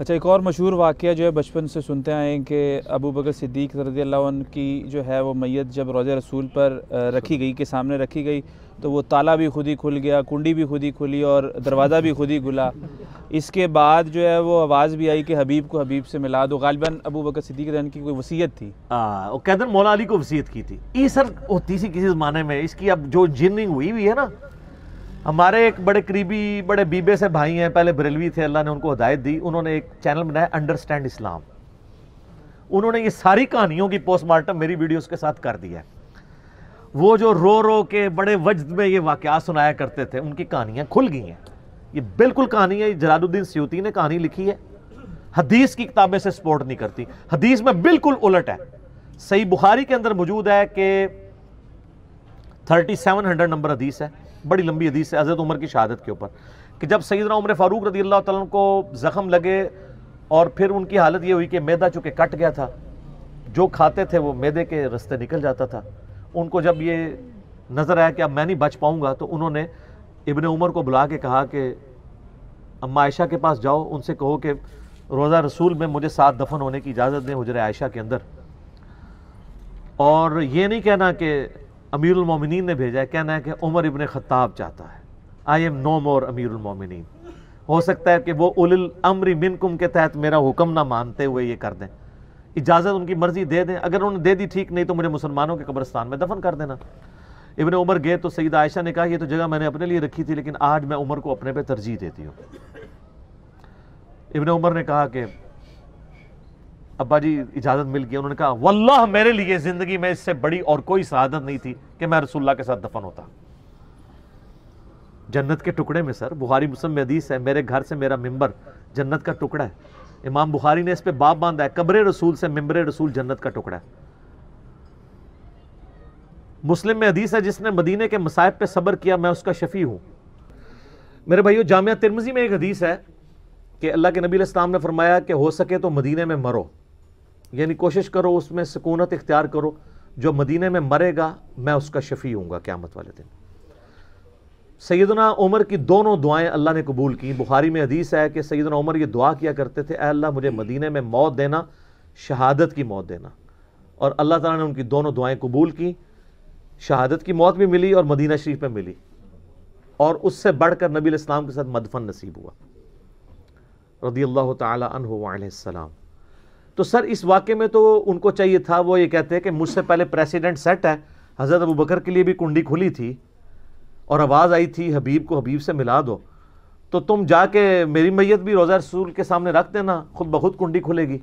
अच्छा एक और मशहूर वाक़ जो है बचपन से सुनते आए हैं कि अबू बकर सिद्दीक रदी की जो है वो मैत जब रोज़ रसूल पर रखी गई के सामने रखी गई तो वो ताला भी खुद ही खुल गया कुंडी भी खुद ही खुली और दरवाज़ा भी खुद ही खुला इसके बाद जो है वो आवाज़ भी आई कि हबीब को हबीब से मिला दो गालिबा अबू बकर सिद्दीक रन की कोई वसीयत थी हाँ वो कैदर मौला अली को वसीयत की थी ये सर होती थी किसी ज़माने में इसकी अब जो जिनिंग हुई हुई है ना हमारे एक बड़े करीबी बड़े बीबे से भाई हैं पहले बरेलवी थे अल्लाह ने उनको हदायत दी उन्होंने एक चैनल बनाया अंडरस्टैंड इस्लाम उन्होंने ये सारी कहानियों की पोस्टमार्टम मेरी वीडियोस के साथ कर दिया है वो जो रो रो के बड़े वजद में ये वाक़ात सुनाया करते थे उनकी कहानियाँ खुल गई हैं ये बिल्कुल कहानी है जलालुद्दीन सियोती ने कहानी लिखी है हदीस की किताबें से सपोर्ट नहीं करती हदीस में बिल्कुल उलट है सही बुखारी के अंदर मौजूद है कि हंड्रेड नंबर हदीस है बड़ी लंबी हदीस है हज़रत उमर की शहादत के ऊपर कि जब सईदना उम्र फ़ारूक रदी अल्लाह तन को ज़ख़म लगे और फिर उनकी हालत ये हुई कि मैदा चूँकि कट गया था जो खाते थे वो मैदे के रस्ते निकल जाता था उनको जब ये नज़र आया कि अब मैं नहीं बच पाऊँगा तो उन्होंने इबन उमर को बुला के कहा कि अम्मा आयशा के पास जाओ उनसे कहो कि रोज़ा रसूल में मुझे साथ दफन होने की इजाज़त दें हजर आयशा के अंदर और ये नहीं कहना कि अमीरुल अमीरमिन ने भेजा है कहना है कि उमर इबन ख़त्ताब चाहता है आई एम नो मोर अमीरमिन हो सकता है कि वो उल अमरी मिनकुम के तहत मेरा हुक्म ना मानते हुए ये कर दें इजाज़त उनकी मर्ज़ी दे दें अगर उन्होंने दे दी ठीक नहीं तो मुझे मुसलमानों के कब्रस्तान में दफन कर देना इबन उमर गए तो सईद आयशा ने कहा ये तो जगह मैंने अपने लिए रखी थी लेकिन आज मैं उमर को अपने पर तरजीह देती हूँ इबन उमर ने कहा कि अब्बा जी इजाज़त मिल गई उन्होंने कहा वल्लाह मेरे लिए ज़िंदगी में इससे बड़ी और कोई शहादत नहीं थी कि मैं रसुल्ला के साथ दफन होता जन्नत के टुकड़े में सर बुखारी मुसम हदीस है मेरे घर से मेरा मंबर जन्नत का टुकड़ा है इमाम बुखारी ने इस पर बाप बांधा है कब्र रसूल से मंबरे रसूल जन्नत का टुकड़ा है मुस्लिम में हदीस है जिसने मदीने के मसायब पर सबर किया मैं उसका शफ़ी हूं मेरे भाई जामिया तिरमजी में एक हदीस है कि अल्लाह के नबी इस्लाम ने फरमाया कि हो सके तो मदीने में मरो यानी कोशिश करो उसमें सकूनत इख्तियार करो जो मदीने में मरेगा मैं उसका शफ़ी हूँ क्या मत वाले दिन सैदना उमर की दोनों दुआएं अल्लाह ने कबूल की बुखारी में हदीस है कि सैदना उमर ये दुआ किया करते थे अल्लाह मुझे मदीने में मौत देना शहादत की मौत देना और अल्लाह ताला ने उनकी दोनों दुआएं कबूल की शहादत की मौत भी मिली और मदीना शरीफ में मिली और उससे बढ़कर नबी इस्लाम के साथ मदफन नसीब हुआ रदी अल्लाह तन सलाम तो सर इस वाक्य में तो उनको चाहिए था वो ये कहते हैं कि मुझसे पहले प्रेसिडेंट सेट है हज़रत अबू बकर के लिए भी कुंडी खुली थी और आवाज़ आई थी हबीब को हबीब से मिला दो तो तुम जाके मेरी मैयत भी रोज़ा रसूल के सामने रख देना खुद बखुद कुंडी खुलेगी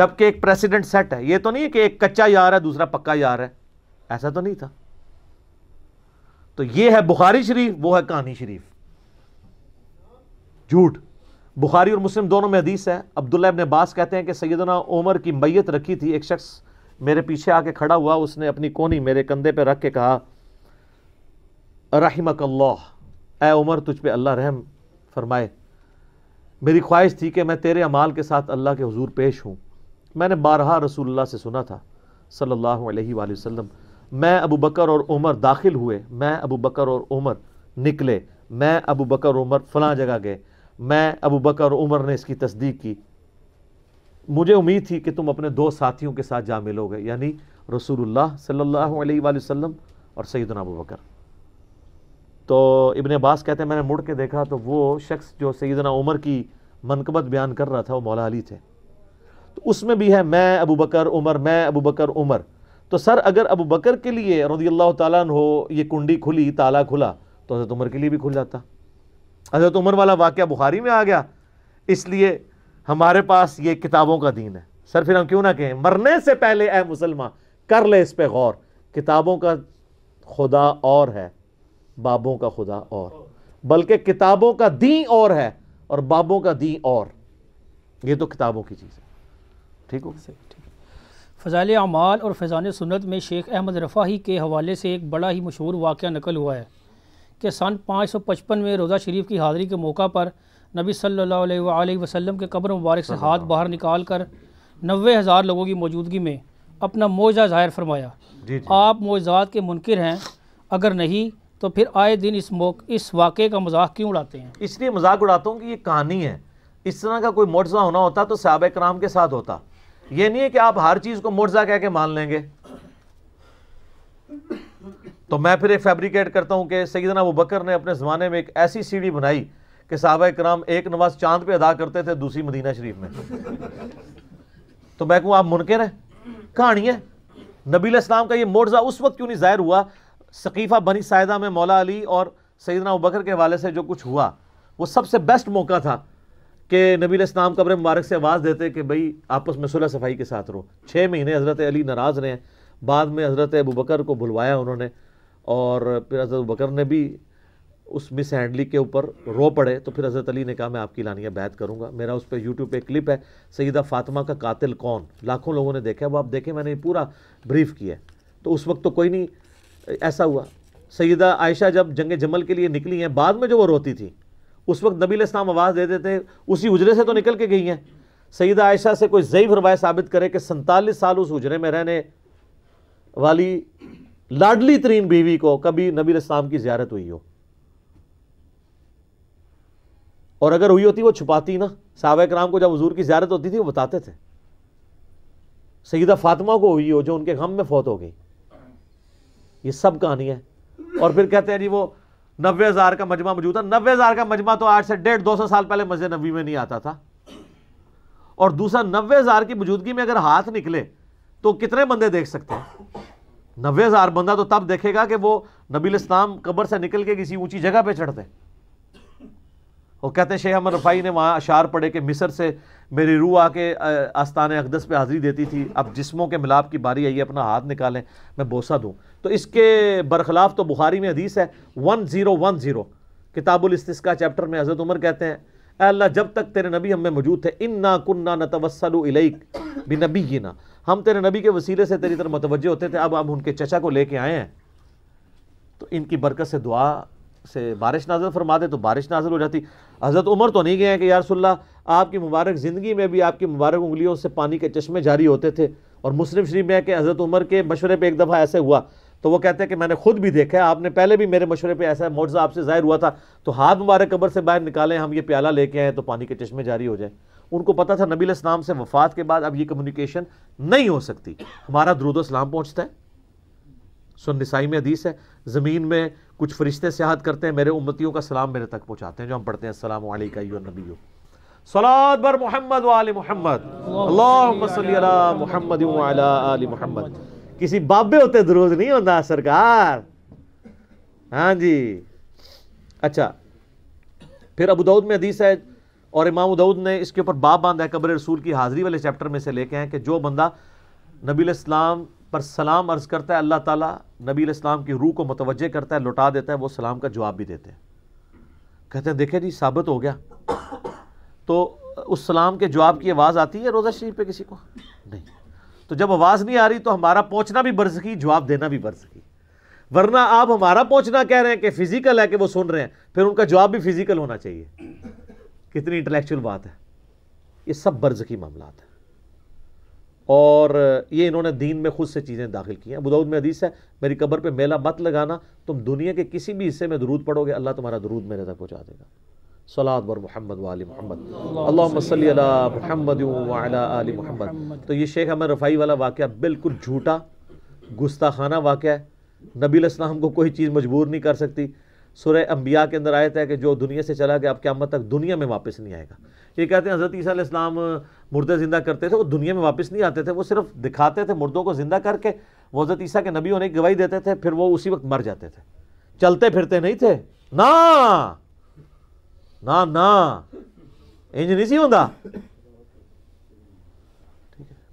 जबकि एक प्रेसिडेंट सेट है ये तो नहीं है कि एक कच्चा यार है दूसरा पक्का यार है ऐसा तो नहीं था तो ये है बुखारी शरीफ वो है कहानी शरीफ झूठ बुखारी और मुस्लिम दोनों में हदीस है अब्दुल्ला इबन अब्बास कहते हैं कि सैदना उमर की मैयत रखी थी एक शख्स मेरे पीछे आके खड़ा हुआ उसने अपनी कोनी मेरे कंधे पर रख के कहा रहमक अल्लाह ए उमर तुझ पे अल्लाह रहम फरमाए मेरी ख्वाहिश थी कि मैं तेरे अमाल के साथ अल्लाह के हजूर पेश हूँ मैंने बारह रसूल्ला से सुना था सल्लल्लाहु अलैहि वसल्लम मैं अबू बकर और उमर दाखिल हुए मैं अबू बकर और उमर निकले मैं अबू बकर उमर फ़लाँ जगह गए मैं अबू बकर और उमर ने इसकी तस्दीक की मुझे उम्मीद थी कि तुम अपने दो साथियों के साथ जा मिलोगे यानी रसूलुल्लाह सल्लल्लाहु अलैहि वसल्लम और सैदना अबू बकर तो इबन अब्बास कहते हैं मैंने मुड़ के देखा तो वो शख्स जो सैदना उमर की मनकबत बयान कर रहा था वो मौला अली थे तो उसमें भी है मैं अबू बकर उमर मैं अबू बकर उमर तो सर अगर अबू बकर के लिए रदी अल्लाह ताला ये कुंडी खुली ताला खुला तो हज़रत उमर के लिए भी खुल जाता हज़रत उमर वाला वाक़ बुखारी में आ गया इसलिए हमारे पास ये किताबों का दीन है सर फिर हम क्यों ना कहें मरने से पहले ए मुसलमान कर ले इस पर गौर किताबों का खुदा और है बाबों का खुदा और बल्कि किताबों का दी और है और बाबों का दी और ये तो किताबों की चीज़ है ठीक हो ठीक फ़जाल अमाल और फैज़ान सुनत में शेख अहमद रफ़ाही के हवाले से एक बड़ा ही मशहूर वाक़ नकल हुआ है कि सन 555 में रोज़ा शरीफ की हाज़िरी के मौका पर नबी सल्लल्लाहु अलैहि वसल्लम के कब्र मुबारक से हाथ बाहर निकाल कर नबे हज़ार लोगों की मौजूदगी में अपना मोजा ज़ाहिर फरमाया आप मोजात के मुनकर हैं अगर नहीं तो फिर आए दिन इस मौक इस वाक़े का मजाक क्यों उड़ाते हैं इसलिए मजाक उड़ाता हूँ कि ये कहानी है इस तरह का कोई मुआवजा होना होता तो सहाब कराम के साथ होता ये नहीं है कि आप हर चीज़ को मुआवजा कह के मान लेंगे तो मैं फिर एक फैब्रिकेट करता हूँ कि सईदना अबू बकर ने अपने ज़माने में एक ऐसी सीढ़ी बनाई कि साहबा कराम एक नमाज चांद पे अदा करते थे दूसरी मदीना शरीफ में तो मैं कहूँ आप मुनकर हैं कहानी है नबील इस्लाम का ये मोर्जा उस वक्त क्यों नहीं ज़ाहिर हुआ सकीफ़ा बनी सायदा में मौला अली और सईदना बकर के हवाले से जो कुछ हुआ वो सबसे बेस्ट मौका था कि नबील इस्लाम कब्र मुबारक से आवाज़ देते कि भाई आपस में सुलह सफाई के साथ रहो छः महीने हज़रत अली नाराज़ रहे बाद में हज़रत अबू बकर को भुलवाया उन्होंने और फिर हज़रत बकर ने भी उस मिस हैंडली के ऊपर रो पड़े तो फिर हज़रत अली ने कहा मैं आपकी लानिया बैत करूँगा मेरा उस पर यूट्यूब पे क्लिप है सईदा फातिमा का कातिल कौन लाखों लोगों ने देखा वो आप देखें मैंने पूरा ब्रीफ किया तो उस वक्त तो कोई नहीं ऐसा हुआ सईदा आयशा जब जंग जमल के लिए निकली हैं बाद में जो वो रोती थी उस वक्त नबील इस्लाम आवाज़ देते थे उसी उजरे से तो निकल के गई हैं सईदा आयशा से कोई ज़यी रवायत साबित करे कि सैंतालीस साल उस उजरे में रहने वाली लाडली तरीन बीवी को कभी नबी इस्लाम की ज्यारत हुई हो और अगर हुई होती वो छुपाती ना साहब कराम को जब हजूर की ज्यारत होती थी वो बताते थे सईदा फातिमा को हुई हो जो उनके गम में फौत हो गई ये सब कहानी है और फिर कहते हैं जी वो नब्बे हज़ार का मजमा मौजूद था नब्बे हज़ार का मजमा तो आज से डेढ़ दो सौ साल पहले मस्जिद नबी में नहीं आता था और दूसरा नब्बे हज़ार की मौजूदगी में अगर हाथ निकले तो कितने बंदे देख सकते हैं नब्बे हज़ार बंदा तो तब देखेगा कि वो नबील इस्लाम कबर से निकल के किसी ऊंची जगह पे चढ़ते और कहते हैं शेख अहमद रफाई ने वहाँ अशार पड़े के मिसर से मेरी रूह आके आस्थान अकदस पे हाज़िरी देती थी अब जिस्मों के मिलाप की बारी आई अपना हाथ निकालें मैं बोसा दूँ तो इसके बरखिलाफ तो बुखारी में हदीस है वन ज़ीरो वन ज़ीरो किताबुल इस्तिस्का चैप्टर में हज़रत उमर कहते हैं अल्लाह जब तक तेरे नबी हमें मौजूद थे इन्ना कुन्ना न तवसल इलैक भी हम तेरे नबी के वसीले से तेरी तरफ मतवजह होते थे अब हम उनके चचा को लेके आए हैं तो इनकी बरकत से दुआ से बारिश नाजल फरमा दे तो बारिश नाजल हो जाती हज़रत उम्र तो नहीं गए हैं कि यारसोल्ला आपकी मुबारक ज़िंदगी में भी आपकी मुबारक उंगलियों से पानी के चश्मे जारी होते थे और मुस्लिम शरीफ में कि हज़रत उमर के मशवरे पर एक दफ़ा ऐसे हुआ तो वो कहते हैं कि मैंने खुद भी देखा है आपने पहले भी मेरे मशवरे पे ऐसा मुआवजा आपसे ज़ाहिर हुआ था तो हाथ मुबारक कबर से बाहर निकालें हम ये प्याला लेके आए तो पानी के चश्मे जारी हो जाए उनको पता था नबी इस्लाम से वफात के बाद अब ये कम्युनिकेशन नहीं हो सकती हमारा दरुद इस्लाम पहुँचता है सुनसाई में हदीस है ज़मीन में कुछ फरिश्ते सियाहत करते हैं मेरे उम्मतियों का सलाम मेरे तक पहुँचाते हैं जो हम पढ़ते हैं सलाम नबी सलाद बर मोहम्मद वाल मोहम्मद मोहम्मद मोहम्मद किसी बाबे होते दरूद नहीं होता सरकार हाँ जी अच्छा फिर अबू में हदीस है और इमाम दाऊद ने इसके ऊपर बाप बांधा है कब्र रसूल की हाजिरी वाले चैप्टर में से लेके हैं कि जो बंदा नबी इस्लाम पर सलाम अर्ज़ करता है अल्लाह ताला नबी इस्लाम की रूह को मुतवजह करता है लुटा देता है वो सलाम का जवाब भी देते हैं कहते हैं देखे जी साबित हो गया तो उस सलाम के जवाब की आवाज़ आती है रोज़ा शरीफ पर किसी को नहीं तो जब आवाज़ नहीं आ रही तो हमारा पहुँचना भी बर्ज सकी जवाब देना भी बर्ज सकी वरना आप हमारा पहुँचना कह रहे हैं कि फ़िज़िकल है कि वो सुन रहे हैं फिर उनका जवाब भी फ़िज़िकल होना चाहिए कितनी इंटेलेक्चुअल बात है ये सब बर्ज की मामला है और ये इन्होंने दीन में खुद से चीज़ें दाखिल की हैं बुदाऊद में हदीस है मेरी कब्र पे मेला मत लगाना तुम दुनिया के किसी भी हिस्से में दरूद पढ़ोगे अल्लाह तुम्हारा दरूद मेरे तक पहुँचा देगा सलाद बर मोहम्मद वाली मोहम्मद अल्लाह मोहम्मद मोहम्मद तो ये शेख अहमद रफ़ाई वाला वाक़ बिल्कुल झूठा गुस्ताखाना वाक़ है नबी इस्लाम को कोई चीज़ मजबूर नहीं कर सकती सुर अंबिया के अंदर आए थे कि जो दुनिया से चला गया आपके क्यामत तक दुनिया में वापस नहीं आएगा ये कहते हैं हज़रत ईसा इस्लाम मुर्दे ज़िंदा करते थे वो दुनिया में वापस नहीं आते थे वो सिर्फ दिखाते थे मुर्दों को ज़िंदा करके वो हज़रत ईसा के नबी होने की गवाही देते थे फिर वो उसी वक्त मर जाते थे चलते फिरते नहीं थे ना ना ना इंज नहीं सी होंदा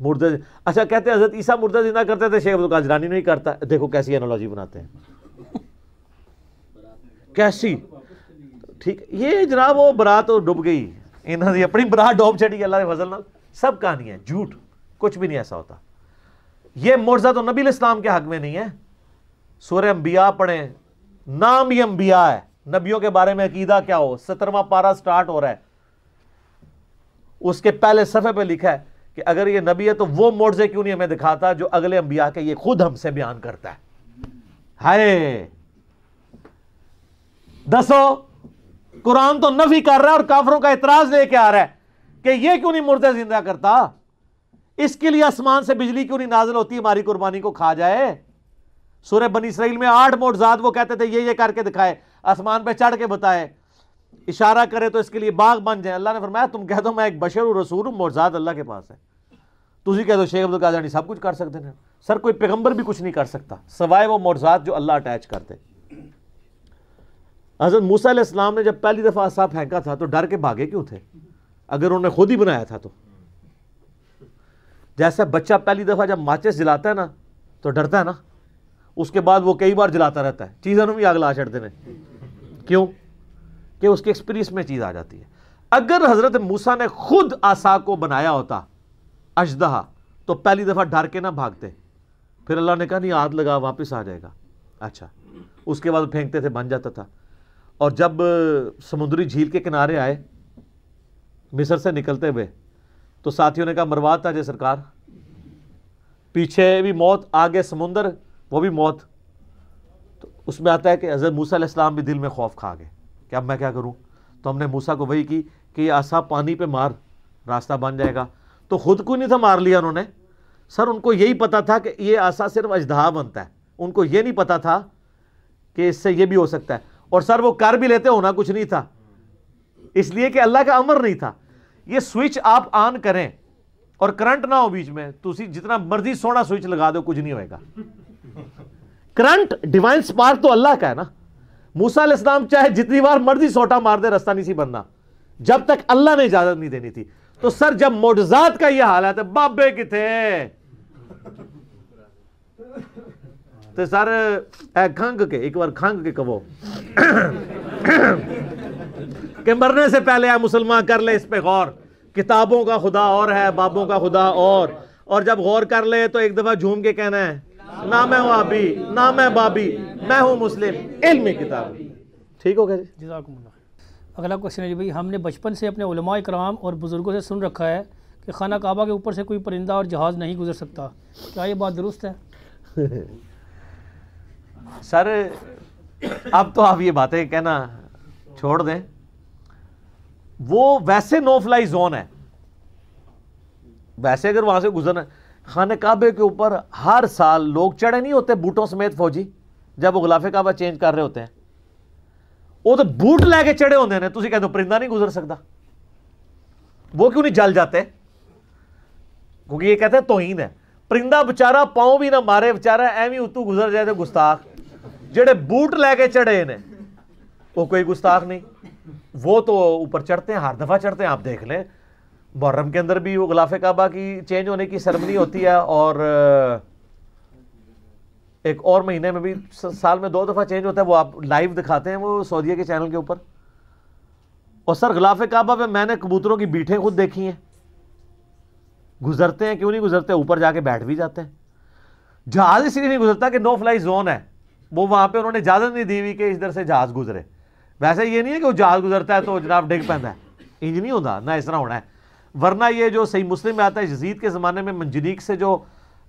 मुर्दा अच्छा कहते हैं हजरत ईसा मुर्दा जिंदा करते थे शेख अब्दुल काजरानी नहीं करता देखो कैसी एनोलॉजी बनाते हैं कैसी ठीक ये जनाब वो बरात तो डुब गई ਇਹਨਾਂ ਦੀ ਆਪਣੀ ਬਰਾਤ ਡੋਬ ਛੜੀ ਅੱਲਾ ਦੇ ਫਜ਼ਲ ਨਾਲ सब है झूठ कुछ भी नहीं ऐसा होता ये मुर्जा तो नबी इस्लाम के हक में नहीं है सूर्य अम्बिया पढ़े नाम ही अम्बिया है नबियों के बारे में अकीदा क्या हो सत्रवा पारा स्टार्ट हो रहा है उसके पहले सफ़े पे लिखा है कि अगर ये नबी है तो वो मोर्जे क्यों नहीं हमें दिखाता जो अगले अम्बिया के ये खुद हमसे बयान करता है हाय दसो कुरान तो नफी कर रहा है और काफरों का इतराज लेके आ रहा है कि यह क्यों नहीं मुर्दे जिंदा करता इसके लिए आसमान से बिजली क्यों नहीं नाजल होती हमारी कुर्बानी को खा जाए सूर्य बन इसराइल में आठ मोटजात वो कहते थे ये ये करके दिखाए आसमान पर चढ़ के बताए इशारा करे तो इसके लिए बाघ बन जाए अल्लाह ने फरमाया तुम कह दो मैं एक बशर हूँ रसूल हूँ मोटजात अल्लाह के पास है तुझी कह दो शेख अब्दुल कादरानी सब कुछ कर सकते हैं सर कोई पैगंबर भी कुछ नहीं कर सकता सवाए वो मोटजात जो अल्लाह अटैच करते हज़रत मूसा इस्लाम ने जब पहली दफ़ा असा फेंका था तो डर के भागे क्यों थे अगर उन्होंने खुद ही बनाया था तो जैसा बच्चा पहली दफ़ा जब माचिस जलाता है ना तो डरता है ना उसके बाद वो कई बार जलाता रहता है चीज़ों में भी आग ला छड़ते हैं क्यों कि उसके एक्सपीरियंस में चीज़ आ जाती है अगर हज़रत मूसा ने खुद आसा को बनाया होता अशदहा तो पहली दफ़ा डर के ना भागते फिर अल्लाह ने कहा नहीं आग लगा वापस आ जाएगा अच्छा उसके बाद फेंकते थे बन जाता था और जब समुद्री झील के किनारे आए मिस्र से निकलते हुए तो साथियों ने कहा मरवाद जय सरकार पीछे भी मौत आगे समुंदर वो भी मौत तो उसमें आता है कि हज़रत मूसा इस्लाम भी दिल में खौफ खा गए कि अब मैं क्या करूं तो हमने मूसा को वही की कि ये आसा पानी पे मार रास्ता बन जाएगा तो ख़ुद को नहीं था मार लिया उन्होंने सर उनको यही पता था कि ये आसा सिर्फ अजदहा बनता है उनको ये नहीं पता था कि इससे ये भी हो सकता है और सर वो कर भी लेते होना कुछ नहीं था इसलिए कि अल्लाह का अमर नहीं था ये स्विच आप ऑन करें और करंट ना हो बीच में तुम जितना मर्जी सोना स्विच लगा दो कुछ नहीं होएगा करंट डिवाइन स्पार्क तो अल्लाह का है ना मूसा इस्लाम चाहे जितनी बार मर्जी सोटा मार दे रास्ता नहीं सी बनना जब तक अल्लाह ने इजाजत नहीं देनी थी तो सर जब मोटजात का यह हालत है तो बाबे किथे तो सर ਇਹ ਖੰਗ ਕੇ ਇੱਕ ਵਾਰ ਖੰਗ ਕੇ ਕਹੋ कि मरने से पहले आप मुसलमान कर ले इस पर गौर किताबों का खुदा और है बाबों का खुदा और और जब गौर कर ले तो एक दफ़ा झूम के कहना है ना मैं हूं आबी ना मैं बाबी मैं हूं मुस्लिम इल्म किताब ठीक हो गया अगला क्वेश्चन है जी भाई हमने बचपन से अपने उलमा कराम और बुज़ुर्गों से सुन रखा है कि खाना काबा के ऊपर से कोई परिंदा और जहाज़ नहीं गुजर सकता क्या ये बात दुरुस्त है सर अब तो आप ये बातें कहना छोड़ दें वो वैसे नो फ्लाई जोन है वैसे अगर वहां से गुजरना खान काबे के ऊपर हर साल लोग चढ़े नहीं होते बूटों समेत फौजी जब वो गुलाफे काबा चेंज कर रहे होते हैं वो तो बूट लैके चढ़े होते हैं तुम कहते हो परिंदा नहीं गुजर सकता वो क्यों नहीं जल जाते क्योंकि ये कहते हैं तोहीन है परिंदा बेचारा पाँव भी ना मारे बेचारा एवं उतू गुजर जाए तो गुस्ताख जेडे बूट लेके चढ़े ने वो कोई गुस्ताख नहीं वो तो ऊपर चढ़ते हैं हर दफ़ा चढ़ते हैं आप देख लें मुहर्रम के अंदर भी वो गलाफ काबा की चेंज होने की सरमनी होती है और एक और महीने में भी साल में दो दफ़ा चेंज होता है वो आप लाइव दिखाते हैं वो सऊदीया के चैनल के ऊपर और सर गलाफ काबा पे मैंने कबूतरों की बीठें खुद देखी हैं गुजरते हैं क्यों नहीं गुजरते ऊपर जाके बैठ भी जाते हैं जहाज इसलिए नहीं गुजरता कि नो फ्लाई जोन है वो वहाँ पे उन्होंने इजाज़त नहीं दी हुई कि इधर से जहाज़ गुजरे वैसे ये नहीं है कि वो जहाज़ गुजरता है तो जनाब डिग पैदा है इंज नहीं होता ना इस तरह होना है वरना ये जो सही मुस्लिम में आता है जजीद के ज़माने में मंजनीक से जो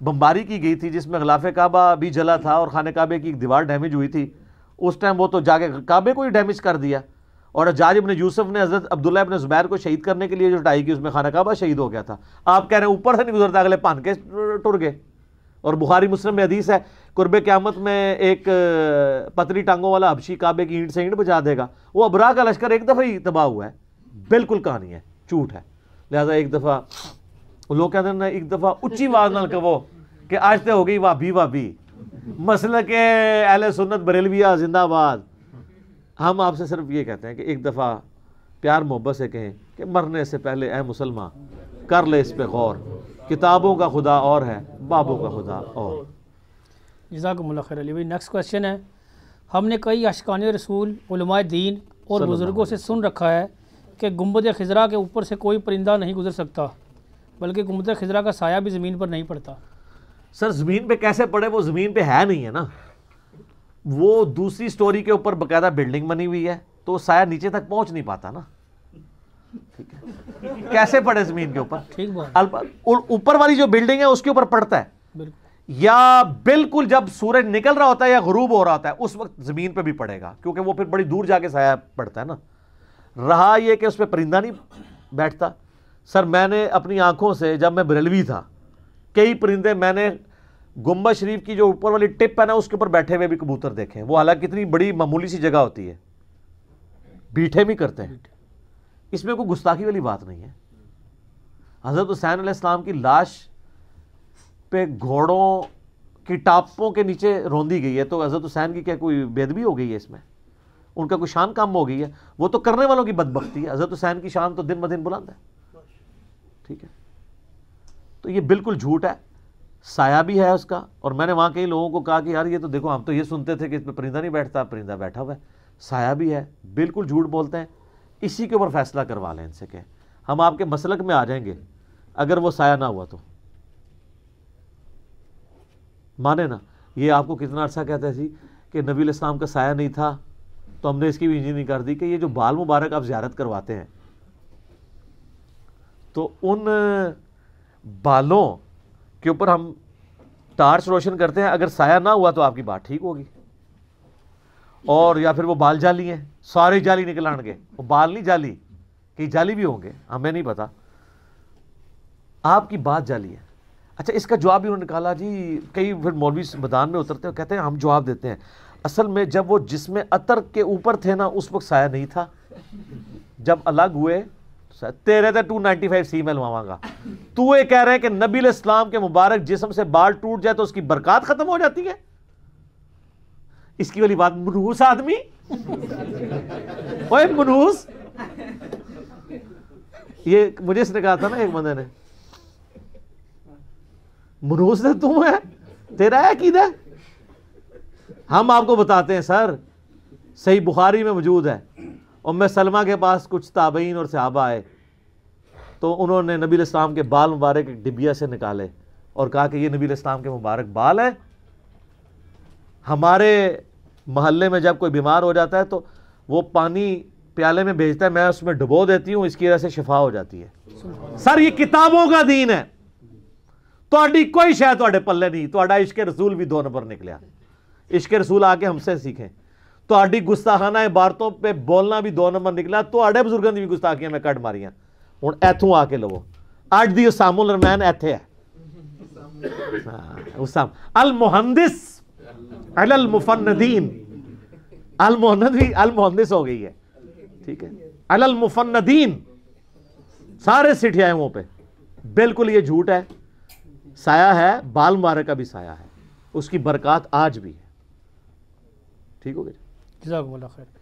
बम्बारी की गई थी जिसमें गलाफ काबा भी जला था और खाने काबे की एक दीवार डैमेज हुई थी उस टाइम वो तो जाके काबे को ही डैमेज कर दिया और जाज अपने यूसुफ ने हज़रत अब्दुल्ला अपने जुबैर को शहीद करने के लिए जो टाई की उसमें खाना काबा शहीद हो गया था आप कह रहे हैं ऊपर से नहीं गुजरता अगले पान के टुर गए और बुखारी मुस्लिम में हदीस है कुर्ब क़्यामत में एक पतली टांगों वाला हबशी काबे की ईंट से ईंट बजा देगा वो अबरा का लश्कर एक दफ़ा ही तबाह हुआ है बिल्कुल कहानी है झूठ है लिहाजा एक दफ़ा लोग कहते हैं एक दफ़ा उच्ची आवाज़ न कहो कि आज तो हो गई वाभी वाभी मसल के अहल सुन्नत बरेलविया जिंदाबाद हम आपसे सिर्फ ये कहते हैं कि एक दफ़ा प्यार मोहब्बत से कहें कि मरने से पहले ए मुसलमान कर ले इस पर गौर किताबों का खुदा और है बाबों का खुदा और जजाकमल्लर भाई नेक्स्ट क्वेश्चन है हमने कई अशकान रसूल दीन और बुज़ुर्गों से सुन रखा है कि गुम्बद खजरा के ऊपर से कोई परिंदा नहीं गुजर सकता बल्कि गुम्बद खजरा का साया भी ज़मीन पर नहीं पड़ता सर ज़मीन पर कैसे पड़े वो ज़मीन पर है नहीं है ना वो दूसरी स्टोरी के ऊपर बाकायदा बिल्डिंग बनी हुई है तो साया नीचे तक पहुँच नहीं पाता ना ठीक है कैसे पड़े ज़मीन के ऊपर ठीक ऊपर वाली जो बिल्डिंग है उसके ऊपर पड़ता है या बिल्कुल जब सूरज निकल रहा होता है या गरूब हो रहा होता है उस वक्त ज़मीन पर भी पड़ेगा क्योंकि वह फिर बड़ी दूर जाके साया पड़ता है ना रहा यह कि उस पर परिंदा नहीं बैठता सर मैंने अपनी आंखों से जब मैं बरेलवी था कई परिंदे मैंने गुम्बा शरीफ की जो ऊपर वाली टिप है ना उसके ऊपर बैठे हुए भी कबूतर देखे वो हालांकि इतनी बड़ी मामूली सी जगह होती है बीठे भी करते हैं इसमें कोई गुस्ताखी वाली बात नहीं है हज़रत हुसैन आसमाम की लाश पे घोड़ों की टापों के नीचे रोंदी गई है तो हज़रत हुसैन की क्या कोई बेदबी हो गई है इसमें उनका कोई शान काम हो गई है वो तो करने वालों की बदबकती है हज़रत हुसैन की शान तो दिन ब दिन बुलंद है ठीक है तो ये बिल्कुल झूठ है साया भी है उसका और मैंने वहाँ कई लोगों को कहा कि यार ये तो देखो हम तो ये सुनते थे कि इस पर परिंदा नहीं बैठता परिंदा बैठा हुआ है साया भी है बिल्कुल झूठ बोलते हैं इसी के ऊपर फैसला करवा लें इनसे के हम आपके मसलक में आ जाएंगे अगर वो साया ना हुआ तो माने ना ये आपको कितना अर्सा कहते थी कि नबी इस्लाम का साया नहीं था तो हमने इसकी भी इंजीनियरिंग कर दी कि ये जो बाल मुबारक आप ज्यारत करवाते हैं तो उन बालों के ऊपर हम टार्च रोशन करते हैं अगर साया ना हुआ तो आपकी बात ठीक होगी और या फिर वो बाल जाली हैं सारे जाली निकल आएंगे वो बाल नहीं जाली कहीं जाली भी होंगे हमें नहीं पता आपकी बात जाली है अच्छा इसका जवाब भी उन्होंने निकाला जी कई फिर मौलवी मैदान में उतरते हैं कहते हैं हम जवाब देते हैं असल में जब वो जिसम अतर के ऊपर थे ना उस वक्त साया नहीं था जब अलग हुए तो तेरे थे टू नाइन्टी फाइव सी मेल मांगा तू ये कह रहे हैं कि नबील इस्लाम के मुबारक जिसम से बाल टूट जाए तो उसकी बरकत खत्म हो जाती है इसकी वाली बात मनहूस आदमी मनहूस ये मुझे इसने कहा था ना एक बंदे ने मनोज ने तू है तेरा है किधर हम आपको बताते हैं सर सही बुखारी में मौजूद है और मैं सलमा के पास कुछ ताबीन और सहाबा आए तो उन्होंने नबी इस्लाम के बाल मुबारक एक डिबिया से निकाले और कहा कि ये नबी इस्लाम के मुबारक बाल हैं हमारे महल्ले में जब कोई बीमार हो जाता है तो वो पानी प्याले में भेजता है मैं उसमें डुबो देती हूँ इसकी वजह से शिफा हो जाती है सर ये किताबों का दीन है कोई शायद ਸ਼ਾਇਦ ਤੁਹਾਡੇ ਪੱਲੇ नहीं ਤੁਹਾਡਾ इश्क रसूल भी दो नंबर निकलिया इश्क रसूल आके हमसे सीखे तो गुस्साखाना इबारतों पर बोलना भी दो नंबर निकलिया तो बजुर्गों की भी गुस्ताखियां मैं कट मारियां हूँ इतों आके लवो अज की उसामुल रमैन इतने है उसाम अल मुहंदिस अल मुफनदीन अल मोहनद भी अल मुहंदिस हो गई है ठीक है अल मुफनदीन सारे सिटियाए हुओं पे बिल्कुल ये झूठ है साया है बाल मुबारक का भी साया है उसकी बरक़ात आज भी है ठीक हो गया जजाक खैर